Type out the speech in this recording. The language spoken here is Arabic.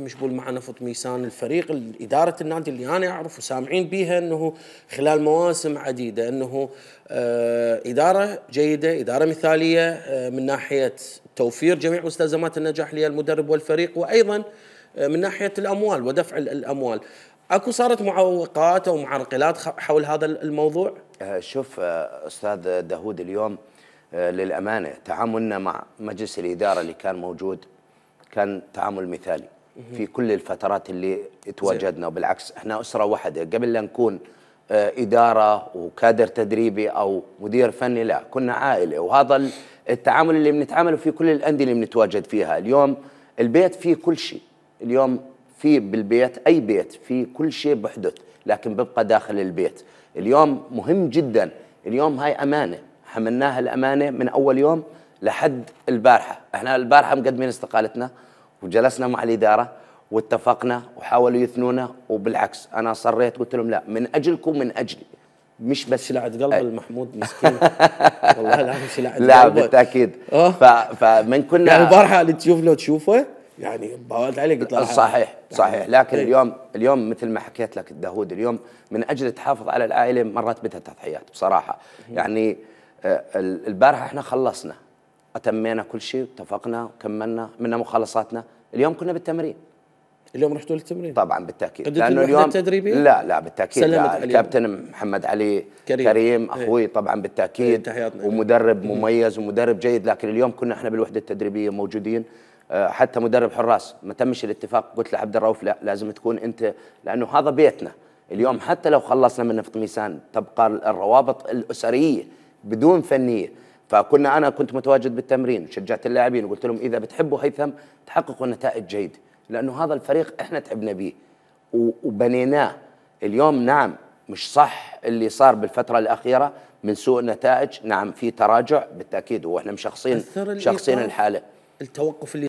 مثل ما يقول معنا نفط ميسان الفريق إدارة النادي اللي أنا أعرف وسامعين بيها أنه خلال مواسم عديدة أنه آه، إدارة جيدة إدارة مثالية آه، من ناحية توفير جميع مستلزمات النجاح للمدرب والفريق وأيضا آه، من ناحية الأموال ودفع الأموال اكو صارت معوقات او معرقلات حول هذا الموضوع؟ شوف استاذ داوود اليوم للامانه تعاملنا مع مجلس الاداره اللي كان موجود كان تعامل مثالي في كل الفترات اللي تواجدنا وبالعكس احنا اسره واحده قبل لا نكون آه، اداره وكادر تدريبي او مدير فني لا كنا عائله وهذا التعامل اللي بنتعامله في كل الانديه اللي بنتواجد فيها اليوم البيت فيه كل شيء اليوم في بالبيت اي بيت في كل شيء بحدث لكن بيبقى داخل البيت اليوم مهم جدا اليوم هاي امانه حملناها الامانه من اول يوم لحد البارحه احنا البارحه مقدمين استقالتنا وجلسنا مع الاداره واتفقنا وحاولوا يثنونا وبالعكس انا صريت قلت لهم لا من اجلكم من اجلي مش بس سلعه قلب المحمود مسكين والله العظيم سلعه قلب لا قلبه. بالتاكيد أه؟ ف... فمن كنا يعني البارحه اللي تشوف لو تشوفه يعني باولت عليك قلت له صحيح, صحيح. يعني لكن إيه؟ اليوم اليوم مثل ما حكيت لك الدهود اليوم من اجل تحافظ على العائله مرات بدها تضحيات بصراحه يعني آه، البارحه احنا خلصنا اتمينا كل شيء واتفقنا وكملنا منا مخلصاتنا اليوم كنا بالتمرين اليوم رحتوا للتمرين طبعا بالتاكيد لانه اليوم التدريبيه لا لا بالتاكيد الكابتن محمد علي كريم, كريم إيه. اخوي ايه طبعا بالتاكيد ايه ومدرب إيه. مميز ومدرب جيد لكن اليوم كنا احنا بالوحده التدريبيه موجودين آه، حتى مدرب حراس ما تمش الاتفاق قلت لعبد الرؤوف لا لازم تكون انت لانه هذا بيتنا اليوم حتى لو خلصنا من نفط ميسان تبقى الروابط الاسريه بدون فنيه فكنا انا كنت متواجد بالتمرين وشجعت اللاعبين وقلت لهم اذا بتحبوا هيثم تحققوا نتائج جيده لانه هذا الفريق احنا تعبنا به وبنيناه اليوم نعم مش صح اللي صار بالفتره الاخيره من سوء نتائج نعم في تراجع بالتاكيد واحنا مشخصين شخصين الحاله التوقف اللي